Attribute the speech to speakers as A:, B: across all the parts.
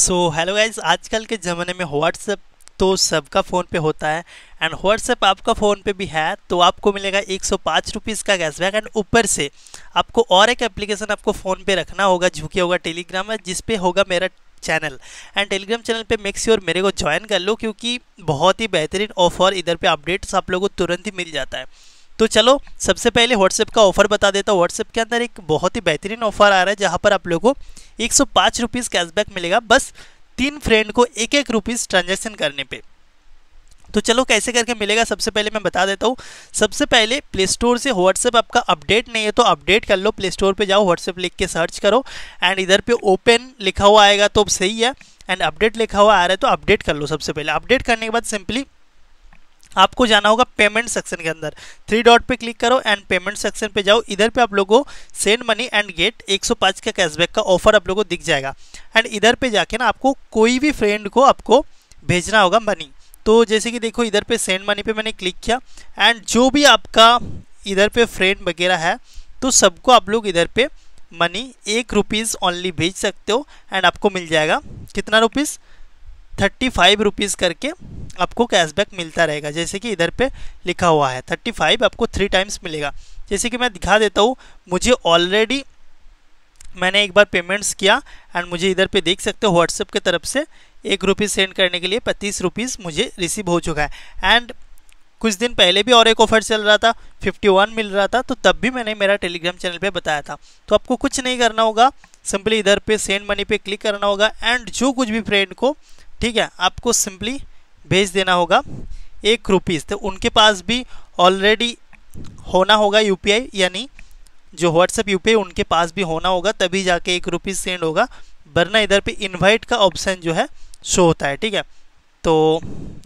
A: so hello guys आजकल के ज़माने में व्हाट्सएप तो सबका फ़ोन पे होता है एंड व्हाट्सएप आपका फ़ोन पे भी है तो आपको मिलेगा एक सौ पाँच रुपीज़ का कैशबैक एंड ऊपर से आपको और एक एप्लीकेशन आपको फ़ोन पे रखना होगा जो कि होगा टेलीग्राम है जिस पे होगा मेरा चैनल एंड टेलीग्राम चैनल पे मेक श्योर मेरे को ज्वाइन कर लो क्योंकि बहुत ही बेहतरीन ऑफर इधर पे अपडेट्स आप लोगों को तुरंत ही मिल जाता है तो चलो सबसे पहले व्हाट्सएप का ऑफर बता देता हूँ व्हाट्सएप के अंदर एक बहुत ही बेहतरीन ऑफर आ रहा है जहाँ पर आप लोगों को एक सौ कैशबैक मिलेगा बस तीन फ्रेंड को एक एक रुपीज़ ट्रांजेक्शन करने पर तो चलो कैसे करके मिलेगा सबसे पहले मैं बता देता हूँ सबसे पहले प्ले स्टोर से व्हाट्सएप आपका अपडेट नहीं है तो अपडेट कर लो प्ले स्टोर पर जाओ व्हाट्सएप लिख के सर्च करो एंड इधर पे ओपन लिखा हुआ आएगा तो सही है एंड अपडेट लिखा हुआ आ रहा है तो अपडेट कर लो सबसे पहले अपडेट करने के बाद सिंपली आपको जाना होगा पेमेंट सेक्शन के अंदर थ्री डॉट पे क्लिक करो एंड पेमेंट सेक्शन पे जाओ इधर पे आप लोगों को सेंड मनी एंड गेट 105 का कैशबैक का ऑफर आप लोगों को दिख जाएगा एंड इधर पे जाके ना आपको कोई भी फ्रेंड को आपको भेजना होगा मनी तो जैसे कि देखो इधर पे सेंड मनी पे मैंने क्लिक किया एंड जो भी आपका इधर पे फ्रेंड वगैरह है तो सबको आप लोग इधर पे मनी एक रुपीज़ ओनली भेज सकते हो एंड आपको मिल जाएगा कितना रुपीज़ थर्टी फाइव रुपीज़ करके आपको कैशबैक मिलता रहेगा जैसे कि इधर पे लिखा हुआ है थर्टी फाइव आपको थ्री टाइम्स मिलेगा जैसे कि मैं दिखा देता हूँ मुझे ऑलरेडी मैंने एक बार पेमेंट्स किया एंड मुझे इधर पे देख सकते हो व्हाट्सएप के तरफ से एक रुपीज़ सेंड करने के लिए पच्चीस रुपीज़ मुझे रिसीव हो चुका है एंड कुछ दिन पहले भी और एक ऑफर चल रहा था 51 मिल रहा था तो तब भी मैंने मेरा टेलीग्राम चैनल पे बताया था तो आपको कुछ नहीं करना होगा सिंपली इधर पे सेंड मनी पे क्लिक करना होगा एंड जो कुछ भी फ्रेंड को ठीक है आपको सिंपली भेज देना होगा एक रुपीज़ तो उनके पास भी ऑलरेडी होना होगा यू यानी जो व्हाट्सएप यू उनके पास भी होना होगा तभी जाके एक रुपीज़ सेंड होगा वरना इधर पे इनवाइट का ऑप्शन जो है शो होता है ठीक है तो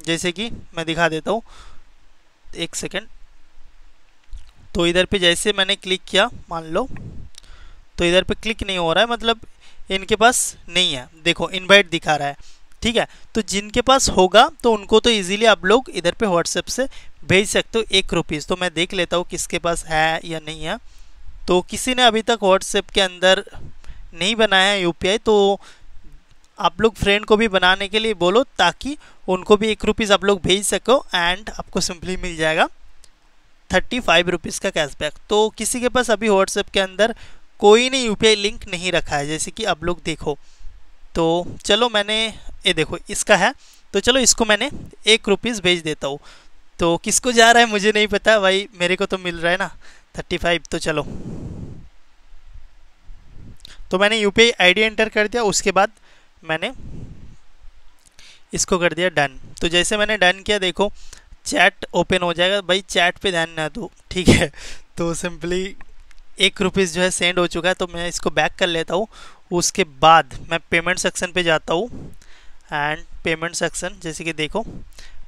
A: जैसे कि मैं दिखा देता हूँ एक सेकेंड तो इधर पे जैसे मैंने क्लिक किया मान लो तो इधर पे क्लिक नहीं हो रहा है मतलब इनके पास नहीं है देखो इनवाइट दिखा रहा है ठीक है तो जिनके पास होगा तो उनको तो ईजिली आप लोग इधर पे व्हाट्सएप से भेज सकते हो एक रुपीज़ तो मैं देख लेता हूँ किसके पास है या नहीं है तो किसी ने अभी तक व्हाट्सएप के अंदर नहीं बनाया यूपीआई तो आप लोग फ्रेंड को भी बनाने के लिए बोलो ताकि उनको भी एक रुपीज़ आप लोग भेज सको एंड आपको सिंपली मिल जाएगा थर्टी फाइव रुपीज़ का कैशबैक तो किसी के पास अभी व्हाट्सएप के अंदर कोई ने यू लिंक नहीं रखा है जैसे कि आप लोग देखो तो चलो मैंने ये देखो इसका है तो चलो इसको मैंने एक रुपीज़ भेज देता हूँ तो किसको जा रहा है मुझे नहीं पता भाई मेरे को तो मिल रहा है ना थर्टी फाइव तो चलो तो मैंने यू पी आई एंटर कर दिया उसके बाद मैंने इसको कर दिया डन तो जैसे मैंने डन किया देखो चैट ओपन हो जाएगा भाई चैट पे ध्यान ना दो ठीक है तो सिंपली एक रुपीज़ जो है सेंड हो चुका है तो मैं इसको बैक कर लेता हूँ उसके बाद मैं पेमेंट सेक्शन पे जाता हूँ एंड पेमेंट सेक्शन जैसे कि देखो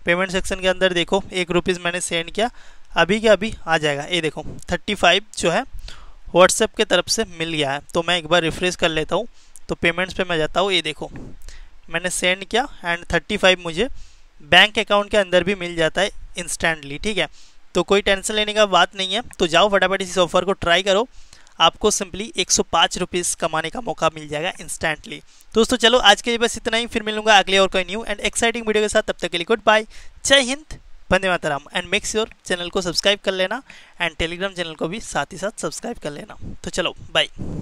A: पेमेंट सेक्शन के अंदर देखो एक रुपीज़ मैंने सेंड किया अभी के अभी आ जाएगा ये देखो थर्टी फाइव जो है व्हाट्सएप के तरफ से मिल गया है तो मैं एक बार रिफ्रेश कर लेता हूँ तो पेमेंट्स पे मैं जाता हूँ ये देखो मैंने सेंड किया एंड थर्टी फाइव मुझे बैंक अकाउंट के अंदर भी मिल जाता है इंस्टेंटली ठीक है तो कोई टेंशन लेने का बात नहीं है तो जाओ फटाफट इस ऑफर को ट्राई करो आपको सिंपली एक सौ कमाने का मौका मिल जाएगा इंस्टेंटली दोस्तों चलो आज के लिए बस इतना ही फिर मिलूंगा अगले और कोई न्यू एंड एक्साइटिंग वीडियो के साथ तब तक के लिए good bye Jai Hind Vande Mataram and make sure channel को सब्सक्राइब कर लेना एंड टेलीग्राम चैनल को भी साथ ही साथ सब्सक्राइब कर लेना तो चलो बाय